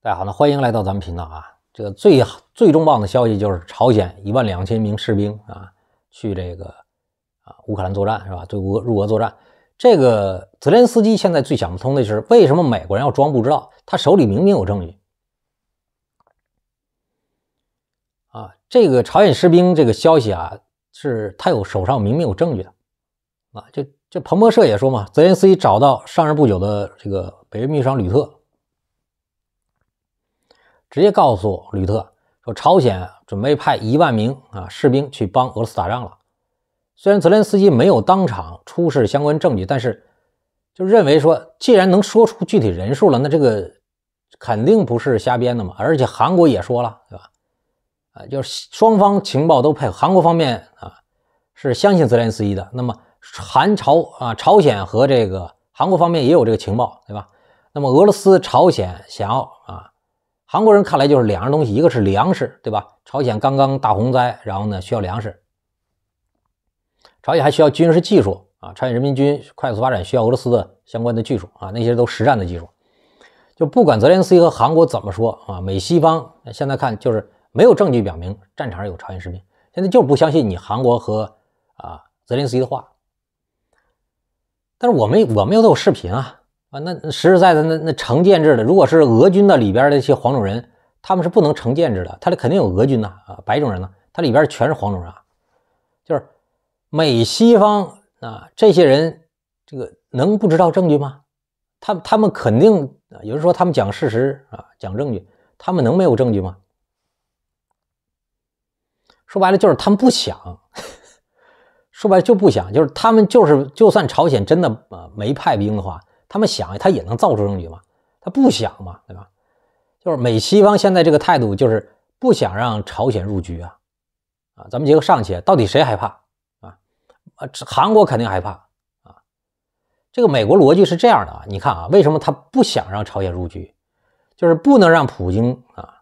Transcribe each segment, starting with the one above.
大家好，那欢迎来到咱们频道啊！这个最最重磅的消息就是朝鲜一万两千名士兵啊，去这个啊乌克兰作战是吧？对俄入俄作战。这个泽连斯基现在最想不通的就是为什么美国人要装不知道，他手里明明有证据啊！这个朝鲜士兵这个消息啊，是他有手上明明有证据的啊！就这彭博社也说嘛，泽连斯基找到上任不久的这个北约秘书长吕特。直接告诉吕特说，朝鲜准备派一万名啊士兵去帮俄罗斯打仗了。虽然泽连斯基没有当场出示相关证据，但是就认为说，既然能说出具体人数了，那这个肯定不是瞎编的嘛。而且韩国也说了，对吧？啊，就是双方情报都配合，韩国方面啊是相信泽连斯基的。那么韩朝啊，朝鲜和这个韩国方面也有这个情报，对吧？那么俄罗斯、朝鲜想要啊。韩国人看来就是两样东西，一个是粮食，对吧？朝鲜刚刚大洪灾，然后呢需要粮食。朝鲜还需要军事技术啊，朝鲜人民军快速发展需要俄罗斯的相关的技术啊，那些都实战的技术。就不管泽连斯基和韩国怎么说啊，美西方现在看就是没有证据表明战场上有朝鲜士兵，现在就是不相信你韩国和啊泽连斯基的话。但是我们我们又都有视频啊。啊，那实实在在，那那成建制的，如果是俄军的里边的一些黄种人，他们是不能成建制的，他里肯定有俄军呐，啊，白种人呢，他里边全是黄种人，啊，就是美西方啊，这些人这个能不知道证据吗？他他们肯定有人说他们讲事实啊，讲证据，他们能没有证据吗？说白了就是他们不想，说白了就不想，就是他们就是就算朝鲜真的呃没派兵的话。他们想，他也能造出证据吗？他不想嘛，对吧？就是美西方现在这个态度，就是不想让朝鲜入局啊，啊，咱们结合上期，到底谁害怕啊？这韩国肯定害怕啊。这个美国逻辑是这样的啊，你看啊，为什么他不想让朝鲜入局？就是不能让普京啊，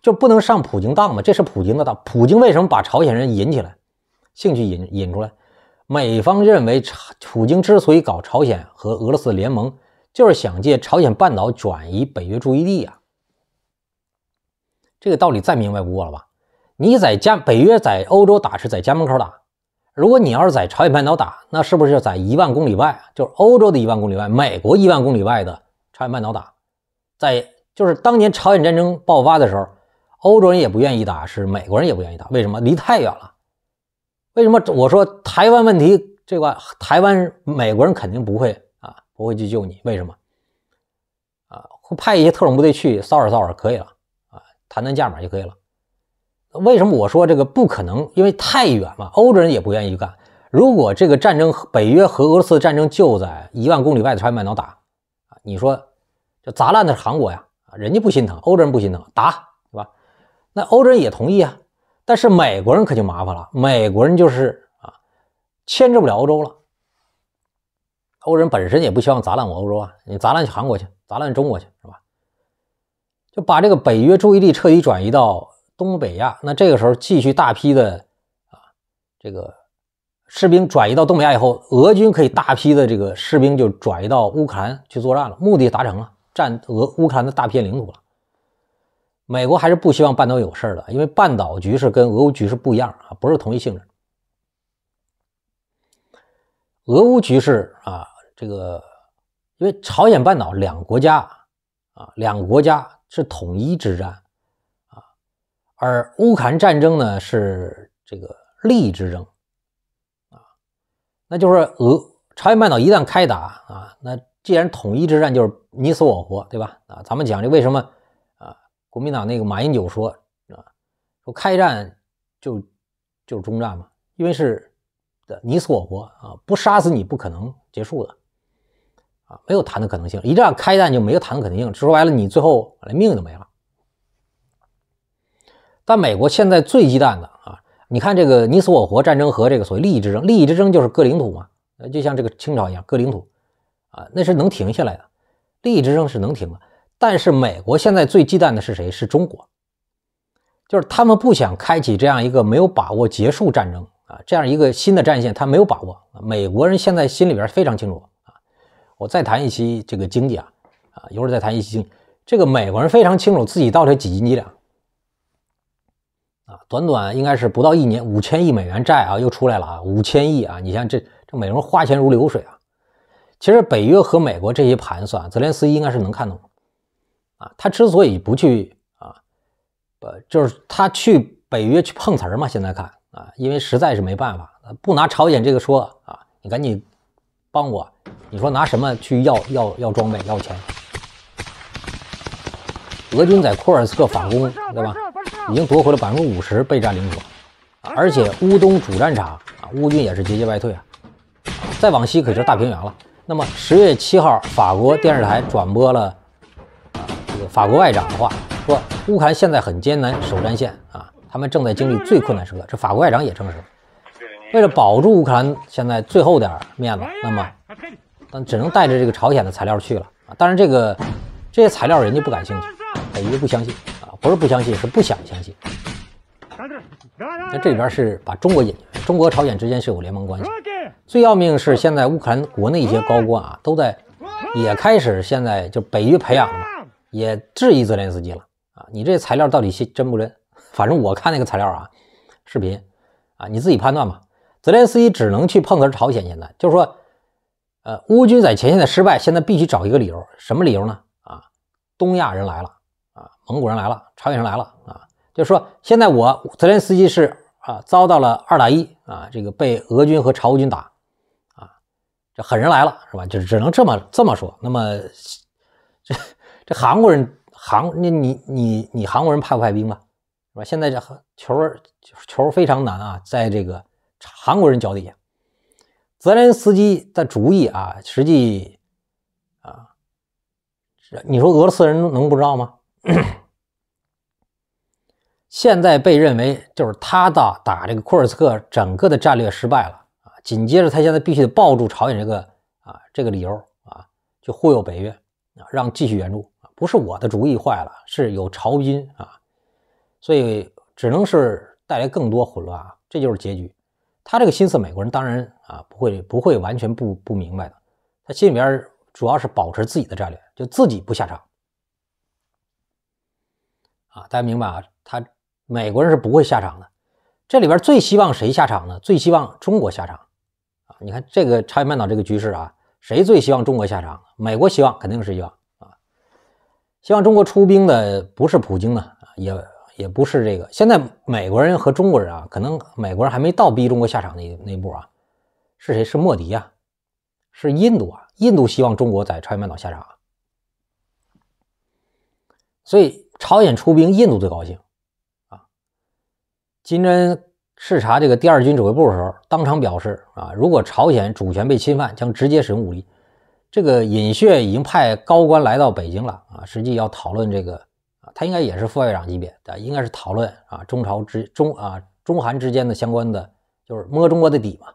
就不能上普京当嘛。这是普京的当。普京为什么把朝鲜人引起来，兴趣引引出来？美方认为，普京之所以搞朝鲜和俄罗斯联盟。就是想借朝鲜半岛转移北约注意力啊，这个道理再明白不过了吧？你在家，北约在欧洲打是在家门口打；如果你要是在朝鲜半岛打，那是不是在一万公里外？就是欧洲的一万公里外，美国一万公里外的朝鲜半岛打，在就是当年朝鲜战争爆发的时候，欧洲人也不愿意打，是美国人也不愿意打，为什么离太远了？为什么我说台湾问题这块，台湾美国人肯定不会？不会去救你，为什么？啊，会派一些特种部队去骚扰骚扰，可以了啊，谈谈价码就可以了。为什么我说这个不可能？因为太远了，欧洲人也不愿意去干。如果这个战争，北约和俄罗斯的战争就在一万公里外的朝鲜半岛打，啊，你说这砸烂的是韩国呀，啊，人家不心疼，欧洲人不心疼，打对吧？那欧洲人也同意啊，但是美国人可就麻烦了，美国人就是啊，牵制不了欧洲了。欧洲人本身也不希望砸烂我欧洲啊，你砸烂去韩国去，砸烂中国去，是吧？就把这个北约注意力彻底转移到东北亚。那这个时候，继续大批的啊，这个士兵转移到东北亚以后，俄军可以大批的这个士兵就转移到乌克兰去作战了，目的达成了，占俄乌克兰的大片领土了。美国还是不希望半岛有事的，因为半岛局势跟俄乌局势不一样啊，不是同一性质。俄乌局势啊。这个，因为朝鲜半岛两国家啊，两国家是统一之战啊，而乌克兰战争呢是这个利益之争啊，那就是俄朝鲜半岛一旦开打啊，那既然统一之战就是你死我活，对吧？啊，咱们讲这为什么啊？国民党那个马英九说啊，说开战就就是中战嘛，因为是的你死我活啊，不杀死你不可能结束的。啊，没有谈的可能性，一战开战就没有谈的可能性。说白了，你最后连命都没了。但美国现在最忌惮的啊，你看这个你死我活战争和这个所谓利益之争，利益之争就是割领土嘛，就像这个清朝一样割领土，啊，那是能停下来的，利益之争是能停的。但是美国现在最忌惮的是谁？是中国，就是他们不想开启这样一个没有把握结束战争啊，这样一个新的战线，他没有把握。美国人现在心里边非常清楚。我再谈一期这个经济啊，啊，一会儿再谈一期经。济。这个美国人非常清楚自己到底几斤几两，啊，短短应该是不到一年，五千亿美元债啊又出来了啊，五千亿啊！你像这这美国人花钱如流水啊。其实北约和美国这些盘算，泽连斯基应该是能看懂啊。他之所以不去啊，呃，就是他去北约去碰瓷儿嘛。现在看啊，因为实在是没办法，不拿朝鲜这个说啊，你赶紧帮我。你说拿什么去要要要装备要钱？俄军在库尔斯克反攻，对吧？已经夺回了百分之五十被占领土，而且乌东主战场啊，乌军也是节节败退啊。再往西可是大平原了。那么十月七号，法国电视台转播了法国外长的话，说乌克兰现在很艰难，首战线啊，他们正在经历最困难时刻。这法国外长也证实，为了保住乌克兰现在最后点面子，那么。但只能带着这个朝鲜的材料去了啊！但是这个这些材料人家不感兴趣，北约不相信啊，不是不相信，是不想相信。那这里边是把中国、引进，中国、朝鲜之间是有联盟关系。最要命是现在乌克兰国内一些高官啊，都在也开始现在就北约培养嘛，也质疑泽连斯基了啊！你这材料到底信真不真？反正我看那个材料啊，视频啊，你自己判断吧。泽连斯基只能去碰瓷朝鲜，现在就是说。呃，乌军在前线的失败，现在必须找一个理由，什么理由呢？啊，东亚人来了，啊，蒙古人来了，朝鲜人来了，啊，就说现在我泽连斯基是啊，遭到了二打一啊，这个被俄军和朝乌军打，啊，这狠人来了是吧？就是只能这么这么说。那么这这韩国人，韩，那你你你韩国人派不派兵吧？是吧？现在这球儿球儿非常难啊，在这个韩国人脚底下。泽连斯基的主意啊，实际啊，你说俄罗斯人能不知道吗？现在被认为就是他的打这个库尔斯克整个的战略失败了啊，紧接着他现在必须得抱住朝鲜这个啊这个理由啊，就忽悠北约啊，让继续援助啊，不是我的主意坏了，是有朝军啊，所以只能是带来更多混乱啊，这就是结局。他这个心思，美国人当然啊不会不会完全不不明白的。他心里边主要是保持自己的战略，就自己不下场啊。大家明白啊，他美国人是不会下场的。这里边最希望谁下场呢？最希望中国下场啊！你看这个朝鲜半岛这个局势啊，谁最希望中国下场？美国希望肯定是要。望啊，希望中国出兵的不是普京啊，也。也不是这个，现在美国人和中国人啊，可能美国人还没到逼中国下场那那步啊，是谁？是莫迪啊，是印度啊，印度希望中国在朝鲜半岛下场，所以朝鲜出兵，印度最高兴，啊，金正视察这个第二军指挥部的时候，当场表示啊，如果朝鲜主权被侵犯，将直接使用武力，这个尹雪已经派高官来到北京了啊，实际要讨论这个。他应该也是副外长级别啊，应该是讨论啊中朝之中啊中韩之间的相关的，就是摸中国的底嘛。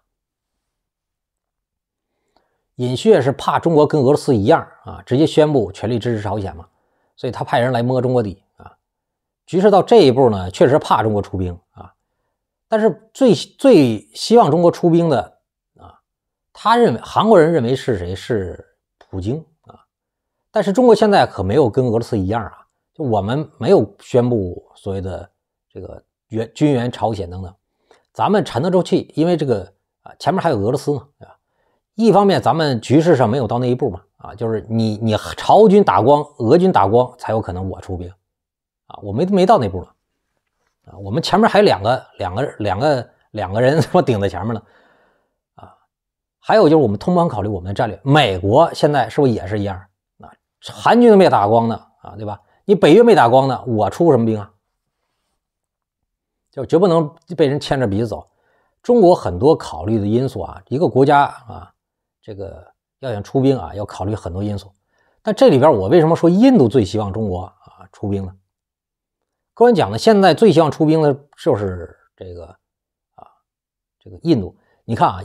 尹雪是怕中国跟俄罗斯一样啊，直接宣布全力支持朝鲜嘛，所以他派人来摸中国底啊。局势到这一步呢，确实怕中国出兵啊，但是最最希望中国出兵的啊，他认为韩国人认为是谁是普京啊，但是中国现在可没有跟俄罗斯一样啊。我们没有宣布所谓的这个援军援朝鲜等等，咱们沉得住气，因为这个啊，前面还有俄罗斯呢，对吧？一方面咱们局势上没有到那一步嘛，啊，就是你你朝军打光，俄军打光才有可能我出兵，啊，我没没到那步了，啊，我们前面还有两个两个两个两个人妈顶在前面呢，啊，还有就是我们通盘考虑我们的战略，美国现在是不是也是一样？啊，韩军都没打光呢，啊，对吧？你北约没打光呢，我出什么兵啊？就绝不能被人牵着鼻子走。中国很多考虑的因素啊，一个国家啊，这个要想出兵啊，要考虑很多因素。但这里边我为什么说印度最希望中国啊出兵呢？客观讲呢，现在最希望出兵的就是这个啊，这个印度。你看啊，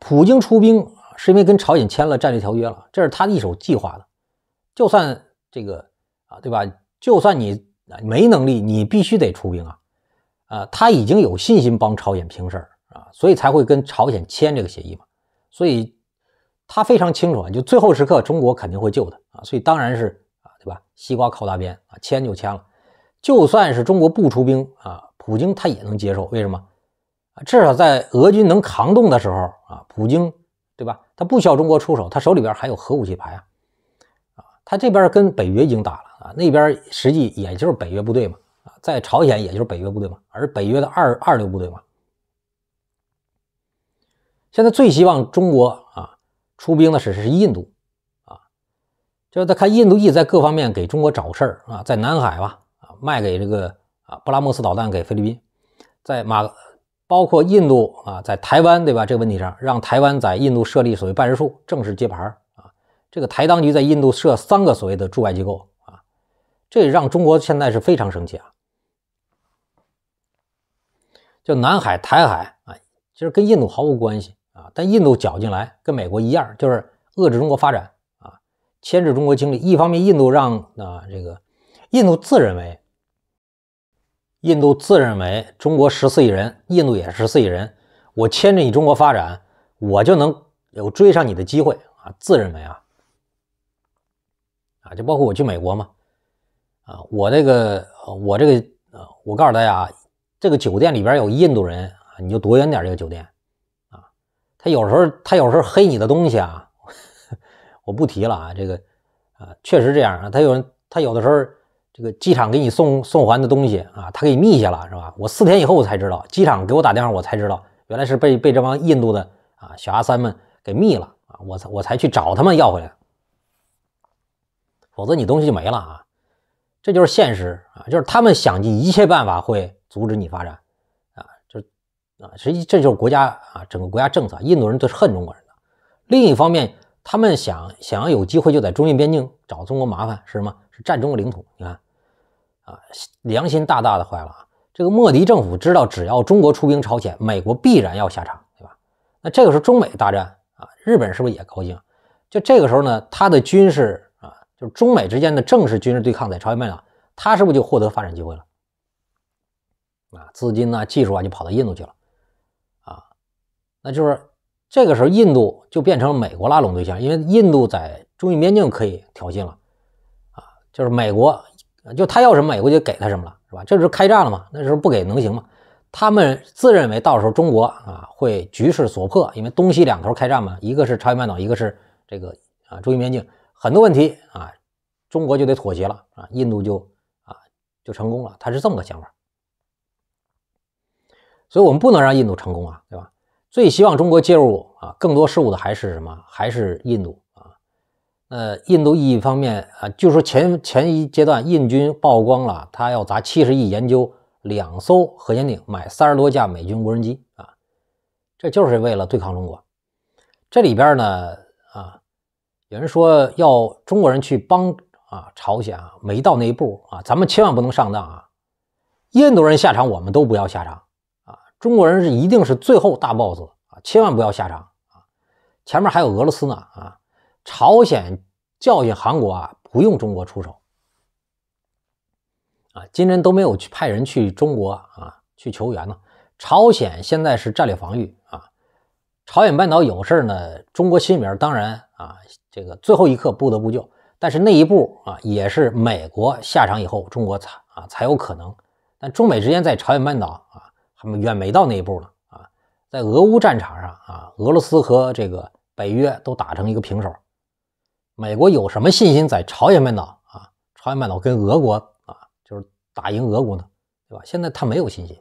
普京出兵是因为跟朝鲜签了战略条约了，这是他的一手计划的。就算这个。啊，对吧？就算你没能力，你必须得出兵啊！啊，他已经有信心帮朝鲜平事儿啊，所以才会跟朝鲜签这个协议嘛。所以他非常清楚啊，就最后时刻，中国肯定会救他啊。所以当然是啊，对吧？西瓜靠大边啊，签就签了。就算是中国不出兵啊，普京他也能接受。为什么？至少在俄军能扛动的时候啊，普京对吧？他不需要中国出手，他手里边还有核武器牌啊。他这边跟北约已经打了啊，那边实际也就是北约部队嘛，啊，在朝鲜也就是北约部队嘛，而北约的二二流部队嘛。现在最希望中国啊出兵的是是印度，啊，就是他看印度意在各方面给中国找事儿啊，在南海吧，啊卖给这个啊布拉莫斯导弹给菲律宾，在马，包括印度啊在台湾对吧这个问题上，让台湾在印度设立所谓办事处，正式接盘。这个台当局在印度设三个所谓的驻外机构啊，这让中国现在是非常生气啊。就南海、台海啊，其实跟印度毫无关系啊，但印度搅进来，跟美国一样，就是遏制中国发展啊，牵制中国经济。一方面，印度让啊，这个印度自认为，印度自认为中国十四亿人，印度也是十四亿人，我牵着你中国发展，我就能有追上你的机会啊，自认为啊。就包括我去美国嘛，啊，我这个，我这个，啊，我告诉大家啊，这个酒店里边有印度人，啊，你就躲远点这个酒店，啊，他有时候他有时候黑你的东西啊，我不提了啊，这个，啊，确实这样啊，他有人他有的时候这个机场给你送送还的东西啊，他给你密下了是吧？我四天以后我才知道，机场给我打电话我才知道，原来是被被这帮印度的啊小阿三们给密了啊，我才我才去找他们要回来。否则你东西就没了啊，这就是现实啊，就是他们想尽一切办法会阻止你发展，啊，就啊，实际这就是国家啊，整个国家政策，印度人都是恨中国人的。另一方面，他们想想要有机会就在中印边境找中国麻烦，是什么？是占中国领土。你看啊，良心大大的坏了啊！这个莫迪政府知道，只要中国出兵朝鲜，美国必然要下场，对吧？那这个时候中美大战啊，日本是不是也高兴？就这个时候呢，他的军事。就中美之间的正式军事对抗在朝鲜半岛，它是不是就获得发展机会了？啊，资金呢、技术啊，就跑到印度去了。啊，那就是这个时候，印度就变成美国拉拢对象，因为印度在中印边境可以挑衅了。啊，就是美国，就他要什么，美国就给他什么了，是吧？这是开战了嘛？那时候不给能行吗？他们自认为到时候中国啊会局势所迫，因为东西两头开战嘛，一个是朝鲜半岛，一个是这个啊中印边境。很多问题啊，中国就得妥协了啊，印度就啊就成功了，他是这么个想法。所以，我们不能让印度成功啊，对吧？最希望中国介入啊，更多事务的还是什么？还是印度啊？呃，印度一方面啊，就说前前一阶段，印军曝光了，他要砸七十亿研究两艘核潜艇，买三十多架美军无人机啊，这就是为了对抗中国。这里边呢？有人说要中国人去帮啊朝鲜啊，没到那一步啊，咱们千万不能上当啊！印度人下场，我们都不要下场啊！中国人是一定是最后大 BOSS 啊，千万不要下场啊！前面还有俄罗斯呢啊！朝鲜教训韩国啊，不用中国出手啊，金人都没有去派人去中国啊去求援呢！朝鲜现在是战略防御。朝鲜半岛有事呢，中国心里面当然啊，这个最后一刻不得不救，但是那一步啊，也是美国下场以后，中国才啊才有可能。但中美之间在朝鲜半岛啊，还远没到那一步呢啊。在俄乌战场上啊，俄罗斯和这个北约都打成一个平手，美国有什么信心在朝鲜半岛啊？朝鲜半岛跟俄国啊，就是打赢俄国呢，对吧？现在他没有信心。